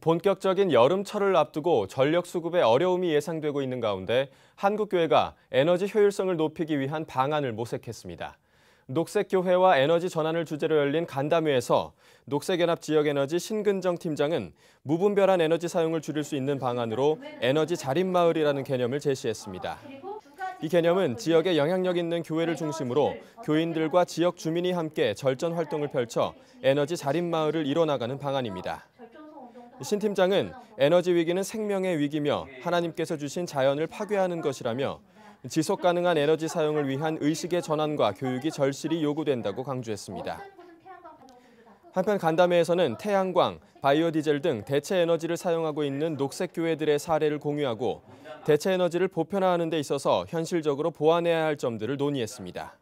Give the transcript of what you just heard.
본격적인 여름철을 앞두고 전력 수급에 어려움이 예상되고 있는 가운데 한국교회가 에너지 효율성을 높이기 위한 방안을 모색했습니다. 녹색교회와 에너지 전환을 주제로 열린 간담회에서 녹색연합 지역에너지 신근정 팀장은 무분별한 에너지 사용을 줄일 수 있는 방안으로 에너지 자립마을이라는 개념을 제시했습니다. 이 개념은 지역에 영향력 있는 교회를 중심으로 교인들과 지역 주민이 함께 절전 활동을 펼쳐 에너지 자립마을을 이뤄나가는 방안입니다. 신 팀장은 에너지 위기는 생명의 위기며 하나님께서 주신 자연을 파괴하는 것이라며 지속 가능한 에너지 사용을 위한 의식의 전환과 교육이 절실히 요구된다고 강조했습니다. 한편 간담회에서는 태양광, 바이오디젤 등 대체 에너지를 사용하고 있는 녹색 교회들의 사례를 공유하고 대체 에너지를 보편화하는 데 있어서 현실적으로 보완해야 할 점들을 논의했습니다.